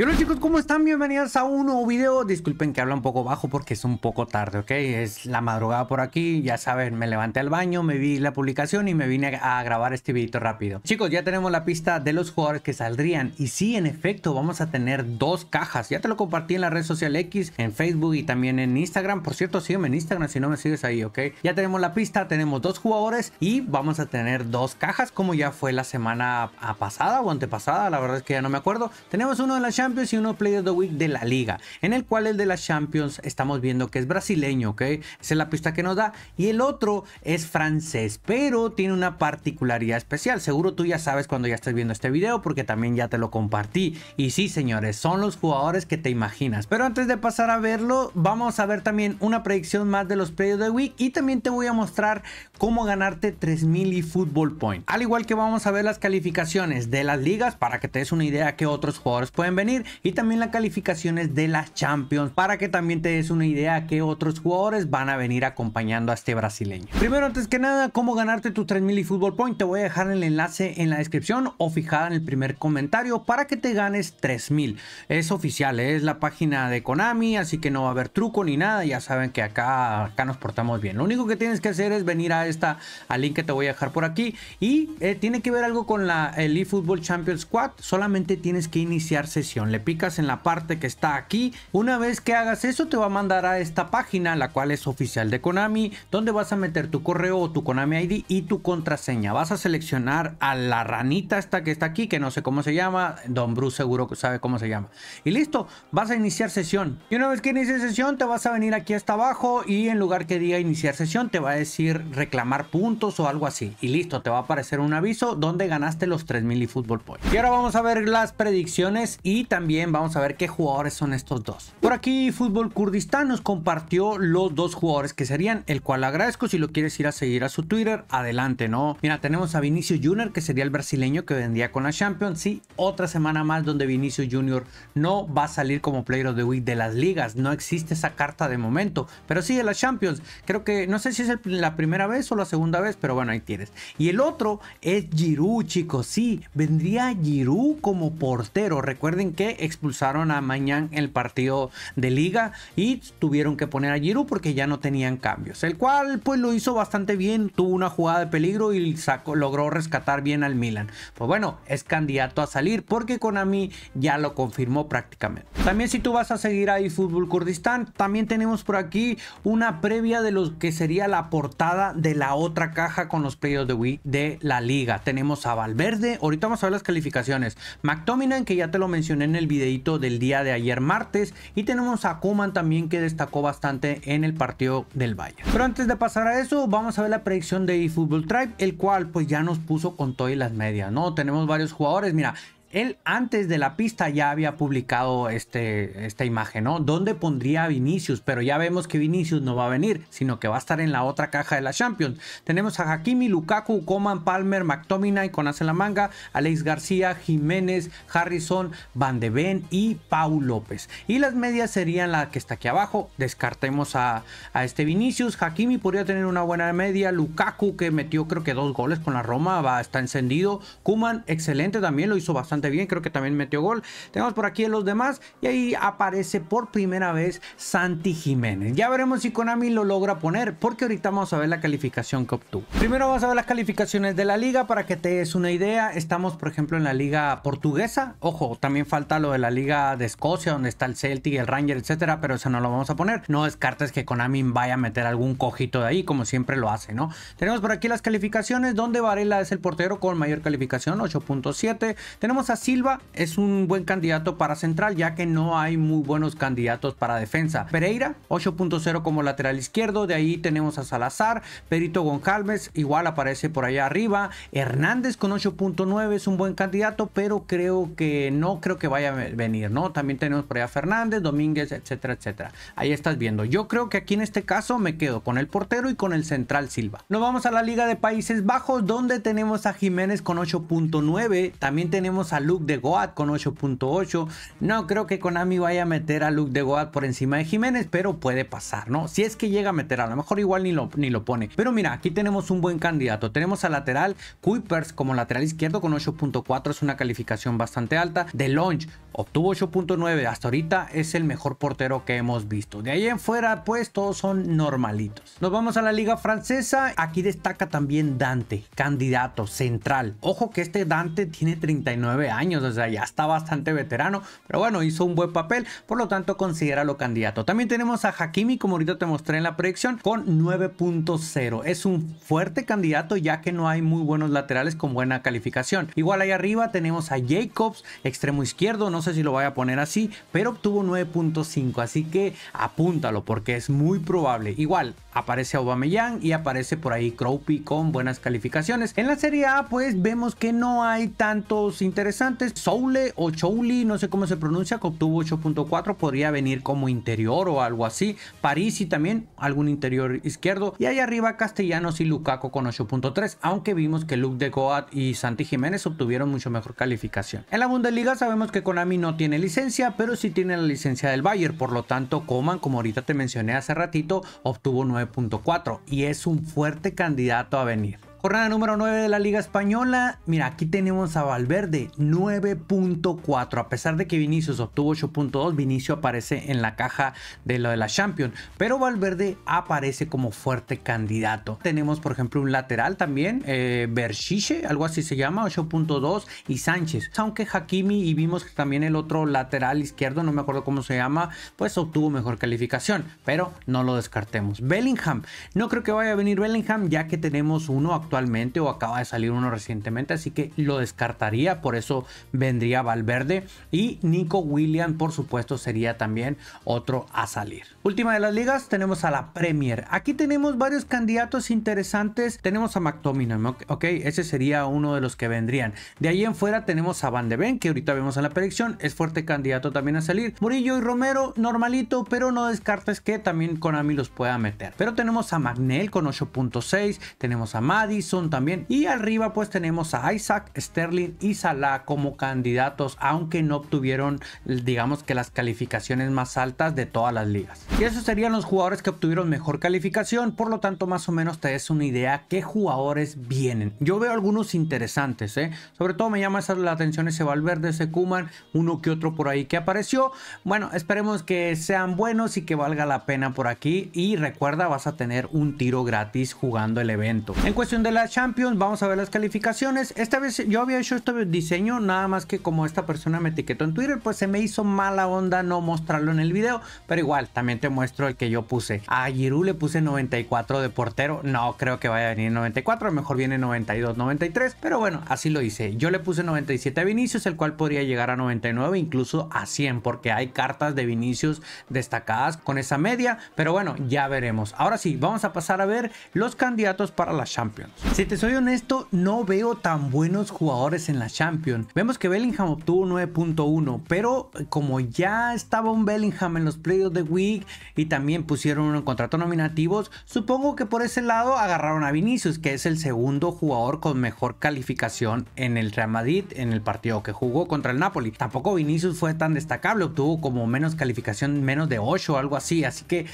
hola chicos, ¿cómo están? Bienvenidos a un nuevo video. Disculpen que habla un poco bajo porque es un poco tarde, ¿ok? Es la madrugada por aquí, ya saben, me levanté al baño, me vi la publicación y me vine a grabar este videito rápido. Chicos, ya tenemos la pista de los jugadores que saldrían y sí, en efecto, vamos a tener dos cajas. Ya te lo compartí en la red social X, en Facebook y también en Instagram. Por cierto, sígueme en Instagram si no me sigues ahí, ¿ok? Ya tenemos la pista, tenemos dos jugadores y vamos a tener dos cajas como ya fue la semana pasada o antepasada, la verdad es que ya no me acuerdo. Tenemos uno de las y uno play of the Week de la liga, en el cual el de las Champions estamos viendo que es brasileño, ¿ok? Esa es la pista que nos da. Y el otro es francés, pero tiene una particularidad especial. Seguro tú ya sabes cuando ya estás viendo este video porque también ya te lo compartí. Y sí, señores, son los jugadores que te imaginas. Pero antes de pasar a verlo, vamos a ver también una predicción más de los Player de the Week y también te voy a mostrar cómo ganarte 3000 y Football Point. Al igual que vamos a ver las calificaciones de las ligas para que te des una idea que otros jugadores pueden venir y también las calificaciones de las Champions para que también te des una idea que otros jugadores van a venir acompañando a este brasileño. Primero, antes que nada, cómo ganarte tus 3000 y Football Point. Te voy a dejar el enlace en la descripción o fijada en el primer comentario para que te ganes 3000. Es oficial, ¿eh? es la página de Konami, así que no va a haber truco ni nada. Ya saben que acá, acá nos portamos bien. Lo único que tienes que hacer es venir a esta, al link que te voy a dejar por aquí. Y eh, tiene que ver algo con la el eFootball Champions Squad. Solamente tienes que iniciar sesión le picas en la parte que está aquí. Una vez que hagas eso te va a mandar a esta página, la cual es oficial de Konami, donde vas a meter tu correo o tu Konami ID y tu contraseña. Vas a seleccionar a la ranita esta que está aquí, que no sé cómo se llama. Don Bruce seguro que sabe cómo se llama. Y listo, vas a iniciar sesión. Y una vez que inicies sesión te vas a venir aquí hasta abajo y en lugar que diga iniciar sesión te va a decir reclamar puntos o algo así. Y listo, te va a aparecer un aviso donde ganaste los 3000 y fútbol Y ahora vamos a ver las predicciones y también vamos a ver qué jugadores son estos dos. Por aquí Fútbol Kurdistán nos compartió los dos jugadores que serían, el cual agradezco si lo quieres ir a seguir a su Twitter, adelante, ¿no? Mira, tenemos a Vinicio Junior, que sería el brasileño que vendría con la Champions, sí, otra semana más donde Vinicio Junior no va a salir como Player of the Week de las ligas, no existe esa carta de momento, pero sí de la Champions, creo que, no sé si es la primera vez o la segunda vez, pero bueno, ahí tienes. Y el otro es Giroud, chicos, sí, vendría Giroud como portero, recuerden que expulsaron a Mañán el partido de liga y tuvieron que poner a Giroud porque ya no tenían cambios. El cual pues lo hizo bastante bien, tuvo una jugada de peligro y logró rescatar bien al Milan. Pues bueno, es candidato a salir porque Konami ya lo confirmó prácticamente. También si tú vas a seguir ahí Fútbol Kurdistán, también tenemos por aquí una previa de lo que sería la portada de la otra caja con los pedidos de Wii de la liga. Tenemos a Valverde, ahorita vamos a ver las calificaciones. McTominay que ya te lo mencioné el videito del día de ayer martes. Y tenemos a Kuman también que destacó bastante en el partido del valle Pero antes de pasar a eso, vamos a ver la predicción de eFootball Tribe, el cual pues ya nos puso con todo y las medias, ¿no? Tenemos varios jugadores, mira, él antes de la pista ya había publicado este, esta imagen, ¿no? ¿Dónde pondría a Vinicius? Pero ya vemos que Vinicius no va a venir, sino que va a estar en la otra caja de la Champions. Tenemos a Hakimi, Lukaku, Coman, Palmer, McTominay, con en la manga, Alex García, Jiménez, Harrison, Van de Ven y Pau López. Y las medias serían la que está aquí abajo. Descartemos a, este Vinicius. Hakimi podría tener una buena media. Lukaku, que metió creo que dos goles con la Roma, va, está encendido. Kuman, excelente también, lo hizo bastante bien, creo que también metió gol. Tenemos por aquí los demás y ahí aparece por primera vez Santi Jiménez. Ya veremos si Konami lo logra poner porque ahorita vamos a ver la calificación que obtuvo. Primero vamos a ver las calificaciones de la liga para que te des una idea. Estamos por ejemplo en la liga portuguesa. Ojo, también falta lo de la liga de Escocia donde está el Celtic, el Ranger, etcétera, pero eso no lo vamos a poner. No descartes que Konami vaya a meter algún cojito de ahí como siempre lo hace, ¿no? Tenemos por aquí las calificaciones donde Varela es el portero con mayor calificación, 8.7. Tenemos a Silva es un buen candidato para central, ya que no hay muy buenos candidatos para defensa. Pereira, 8.0 como lateral izquierdo, de ahí tenemos a Salazar, Perito Gonjalves, igual aparece por allá arriba, Hernández con 8.9 es un buen candidato, pero creo que no creo que vaya a venir, ¿no? También tenemos por allá Fernández, Domínguez, etcétera, etcétera. Ahí estás viendo. Yo creo que aquí en este caso me quedo con el portero y con el central Silva. Nos vamos a la Liga de Países Bajos, donde tenemos a Jiménez con 8.9, también tenemos a Luke de Goat con 8.8. No creo que Konami vaya a meter a Luke de Goat por encima de Jiménez, pero puede pasar, ¿no? Si es que llega a meter, a lo mejor igual ni lo, ni lo pone. Pero mira, aquí tenemos un buen candidato. Tenemos a lateral Kuipers como lateral izquierdo con 8.4, es una calificación bastante alta. De Launch obtuvo 8.9, hasta ahorita es el mejor portero que hemos visto. De ahí en fuera, pues todos son normalitos. Nos vamos a la liga francesa. Aquí destaca también Dante, candidato central. Ojo que este Dante tiene 39 años, o sea, ya está bastante veterano, pero bueno, hizo un buen papel, por lo tanto considéralo candidato. También tenemos a Hakimi, como ahorita te mostré en la proyección con 9.0. Es un fuerte candidato ya que no hay muy buenos laterales con buena calificación. Igual ahí arriba tenemos a Jacobs, extremo izquierdo, no sé si lo voy a poner así, pero obtuvo 9.5, así que apúntalo porque es muy probable. Igual aparece Aubameyang y aparece por ahí Crowpy con buenas calificaciones. En la Serie A pues vemos que no hay tantos intereses antes Soule o Chouli, no sé cómo se pronuncia, que obtuvo 8.4, podría venir como interior o algo así. parís y también, algún interior izquierdo. Y ahí arriba Castellanos y Lukaku con 8.3, aunque vimos que Luke de Goat y Santi Jiménez obtuvieron mucho mejor calificación. En la Bundesliga sabemos que Konami no tiene licencia, pero sí tiene la licencia del Bayern, por lo tanto Coman, como ahorita te mencioné hace ratito, obtuvo 9.4 y es un fuerte candidato a venir. Jornada número 9 de la Liga Española. Mira, aquí tenemos a Valverde, 9.4. A pesar de que Vinicius obtuvo 8.2, Vinicius aparece en la caja de lo de la Champions. Pero Valverde aparece como fuerte candidato. Tenemos, por ejemplo, un lateral también, eh, Berchiche, algo así se llama, 8.2, y Sánchez. Aunque Hakimi, y vimos que también el otro lateral izquierdo, no me acuerdo cómo se llama, pues obtuvo mejor calificación. Pero no lo descartemos. Bellingham, no creo que vaya a venir Bellingham, ya que tenemos uno actual actualmente o acaba de salir uno recientemente, así que lo descartaría, por eso vendría Valverde y Nico William, por supuesto, sería también otro a salir. Última de las ligas, tenemos a la Premier. Aquí tenemos varios candidatos interesantes. Tenemos a McTominay, ok, ese sería uno de los que vendrían. De ahí en fuera tenemos a Van de Ben que ahorita vemos en la predicción, es fuerte candidato también a salir. Murillo y Romero, normalito, pero no descartes que también Konami los pueda meter. Pero tenemos a Magnel con 8.6, tenemos a Maddy son también. Y arriba pues tenemos a Isaac, Sterling y Salah como candidatos, aunque no obtuvieron digamos que las calificaciones más altas de todas las ligas. Y esos serían los jugadores que obtuvieron mejor calificación, por lo tanto más o menos te des una idea qué jugadores vienen. Yo veo algunos interesantes, ¿eh? sobre todo me llama la atención ese Valverde, ese Kuman, uno que otro por ahí que apareció. Bueno, esperemos que sean buenos y que valga la pena por aquí y recuerda vas a tener un tiro gratis jugando el evento. En cuestión de la Champions, vamos a ver las calificaciones. Esta vez yo había hecho este diseño, nada más que como esta persona me etiquetó en Twitter, pues se me hizo mala onda no mostrarlo en el video, pero igual también te muestro el que yo puse. A girú le puse 94 de portero, no creo que vaya a venir 94, mejor viene 92, 93, pero bueno, así lo hice. Yo le puse 97 a Vinicius, el cual podría llegar a 99, incluso a 100, porque hay cartas de Vinicius destacadas con esa media, pero bueno, ya veremos. Ahora sí, vamos a pasar a ver los candidatos para las Champions. Si te soy honesto, no veo tan buenos jugadores en la Champions. Vemos que Bellingham obtuvo 9.1, pero eh, como ya estaba un Bellingham en los playoffs de Week y también pusieron un contrato nominativos, supongo que por ese lado agarraron a Vinicius, que es el segundo jugador con mejor calificación en el Real Madrid en el partido que jugó contra el Napoli. Tampoco Vinicius fue tan destacable, obtuvo como menos calificación, menos de 8 o algo así, así que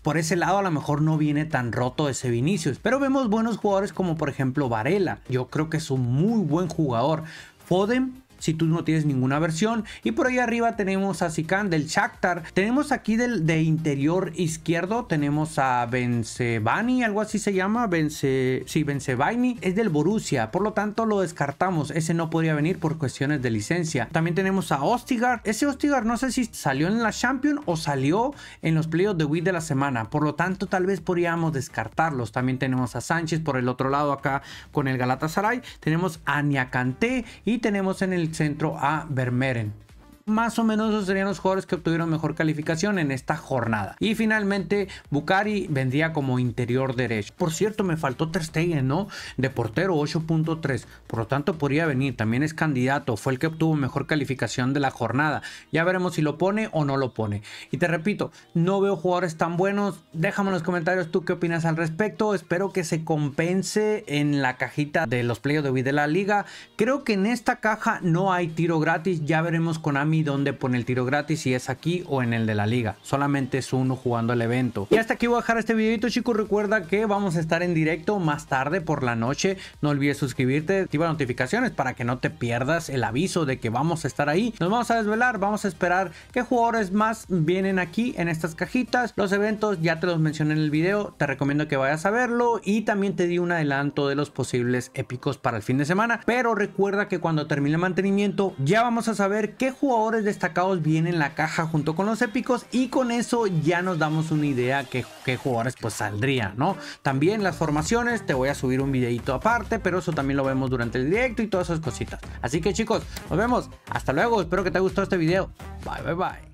por ese lado a lo mejor no viene tan roto ese Vinicius, pero vemos buenos jugadores como por ejemplo Varela. Yo creo que es un muy buen jugador. Foden si tú no tienes ninguna versión. Y por ahí arriba tenemos a Sican del Shakhtar. Tenemos aquí del de interior izquierdo, tenemos a Vencevani algo así se llama. sí, Bensebani. Es del Borussia, por lo tanto lo descartamos. Ese no podría venir por cuestiones de licencia. También tenemos a Ostigar. Ese Ostigar no sé si salió en la Champions o salió en los playoffs de Wii de la semana. Por lo tanto, tal vez podríamos descartarlos. También tenemos a Sánchez por el otro lado acá con el Galatasaray. Tenemos a Niakanté y tenemos en el Centro a Vermeeren más o menos esos serían los jugadores que obtuvieron mejor calificación en esta jornada. Y finalmente, Bukari vendría como interior derecho. Por cierto, me faltó Ter ¿no? De portero 8.3. Por lo tanto, podría venir. También es candidato. Fue el que obtuvo mejor calificación de la jornada. Ya veremos si lo pone o no lo pone. Y te repito, no veo jugadores tan buenos. Déjame en los comentarios tú qué opinas al respecto. Espero que se compense en la cajita de los playoffs de hoy de la liga. Creo que en esta caja no hay tiro gratis. Ya veremos con Ami donde dónde pone el tiro gratis, si es aquí o en el de la liga. Solamente es uno jugando el evento. Y hasta aquí voy a dejar este videito chicos. Recuerda que vamos a estar en directo más tarde por la noche. No olvides suscribirte, activa notificaciones para que no te pierdas el aviso de que vamos a estar ahí. Nos vamos a desvelar, vamos a esperar qué jugadores más vienen aquí en estas cajitas. Los eventos ya te los mencioné en el video, te recomiendo que vayas a verlo y también te di un adelanto de los posibles épicos para el fin de semana. Pero recuerda que cuando termine el mantenimiento ya vamos a saber qué jugadores destacados vienen en la caja junto con los épicos y con eso ya nos damos una idea que qué jugadores pues saldría, ¿no? También las formaciones, te voy a subir un videito aparte, pero eso también lo vemos durante el directo y todas esas cositas. Así que chicos, nos vemos, hasta luego, espero que te haya gustado este vídeo bye bye bye.